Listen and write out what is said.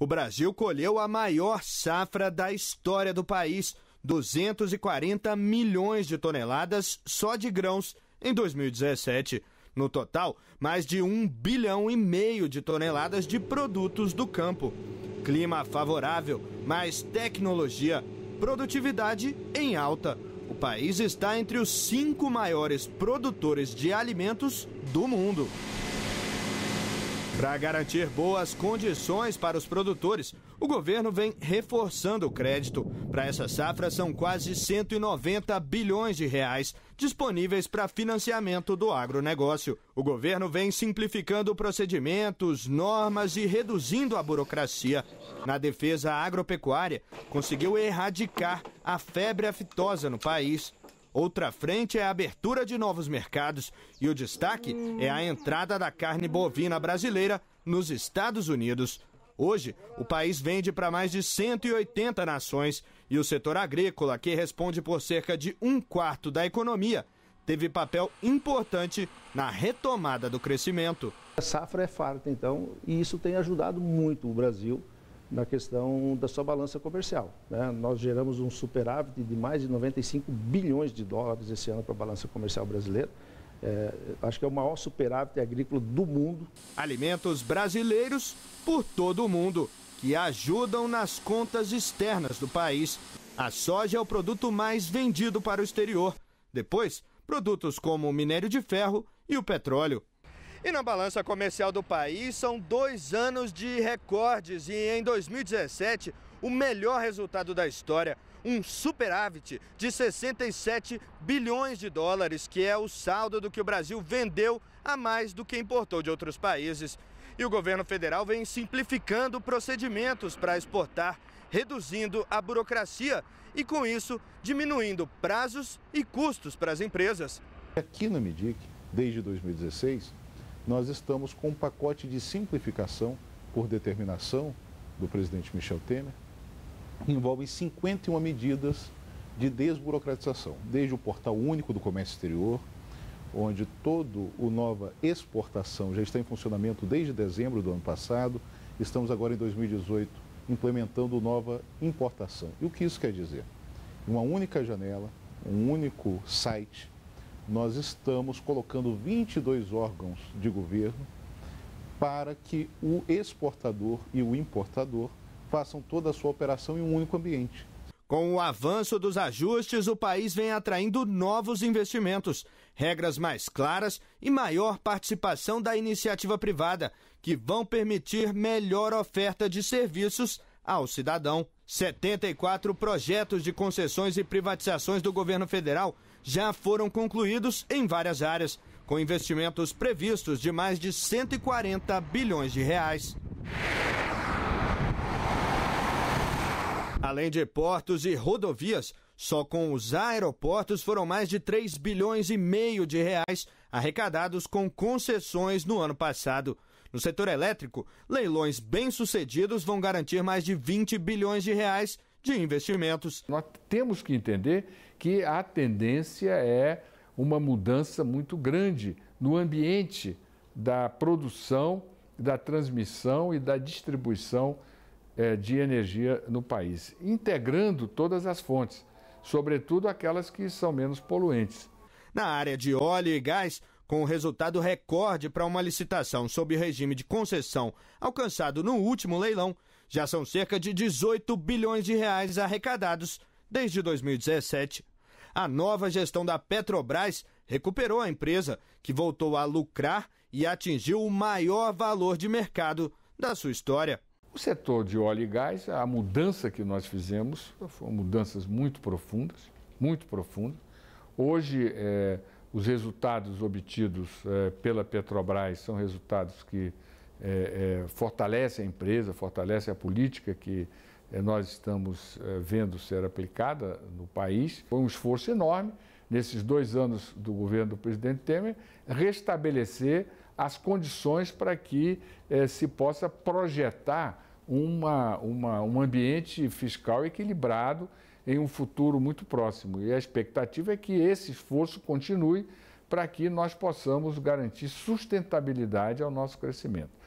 o Brasil colheu a maior safra da história do país, 240 milhões de toneladas só de grãos em 2017. No total, mais de um bilhão e meio de toneladas de produtos do campo. Clima favorável, mais tecnologia, produtividade em alta. O país está entre os cinco maiores produtores de alimentos do mundo. Para garantir boas condições para os produtores, o governo vem reforçando o crédito. Para essa safra, são quase 190 bilhões de reais disponíveis para financiamento do agronegócio. O governo vem simplificando procedimentos, normas e reduzindo a burocracia. Na defesa agropecuária, conseguiu erradicar a febre aftosa no país. Outra frente é a abertura de novos mercados e o destaque é a entrada da carne bovina brasileira nos Estados Unidos. Hoje, o país vende para mais de 180 nações e o setor agrícola, que responde por cerca de um quarto da economia, teve papel importante na retomada do crescimento. A safra é farta, então, e isso tem ajudado muito o Brasil na questão da sua balança comercial. Né? Nós geramos um superávit de mais de 95 bilhões de dólares esse ano para a balança comercial brasileira. É, acho que é o maior superávit agrícola do mundo. Alimentos brasileiros por todo o mundo, que ajudam nas contas externas do país. A soja é o produto mais vendido para o exterior. Depois, produtos como o minério de ferro e o petróleo. E na balança comercial do país, são dois anos de recordes e em 2017, o melhor resultado da história, um superávit de 67 bilhões de dólares, que é o saldo do que o Brasil vendeu a mais do que importou de outros países. E o governo federal vem simplificando procedimentos para exportar, reduzindo a burocracia e, com isso, diminuindo prazos e custos para as empresas. Aqui no Medic, desde 2016, nós estamos com um pacote de simplificação por determinação do presidente Michel Temer, que envolve 51 medidas de desburocratização, desde o portal único do comércio exterior, onde todo o nova exportação já está em funcionamento desde dezembro do ano passado, estamos agora em 2018 implementando nova importação. E o que isso quer dizer? Uma única janela, um único site nós estamos colocando 22 órgãos de governo para que o exportador e o importador façam toda a sua operação em um único ambiente. Com o avanço dos ajustes, o país vem atraindo novos investimentos, regras mais claras e maior participação da iniciativa privada, que vão permitir melhor oferta de serviços ao cidadão. 74 projetos de concessões e privatizações do governo federal já foram concluídos em várias áreas, com investimentos previstos de mais de 140 bilhões de reais. Além de portos e rodovias, só com os aeroportos foram mais de 3 bilhões e meio de reais arrecadados com concessões no ano passado. No setor elétrico, leilões bem-sucedidos vão garantir mais de 20 bilhões de reais de investimentos. Nós temos que entender que a tendência é uma mudança muito grande no ambiente da produção, da transmissão e da distribuição eh, de energia no país, integrando todas as fontes, sobretudo aquelas que são menos poluentes. Na área de óleo e gás, com o resultado recorde para uma licitação sob regime de concessão alcançado no último leilão, já são cerca de 18 bilhões de reais arrecadados desde 2017. A nova gestão da Petrobras recuperou a empresa, que voltou a lucrar e atingiu o maior valor de mercado da sua história. O setor de óleo e gás, a mudança que nós fizemos, foram mudanças muito profundas, muito profundas. Hoje, é os resultados obtidos é, pela Petrobras são resultados que é, é, fortalecem a empresa, fortalecem a política que nós estamos vendo ser aplicada no país. Foi um esforço enorme, nesses dois anos do governo do presidente Temer, restabelecer as condições para que se possa projetar uma, uma, um ambiente fiscal equilibrado em um futuro muito próximo. E a expectativa é que esse esforço continue para que nós possamos garantir sustentabilidade ao nosso crescimento.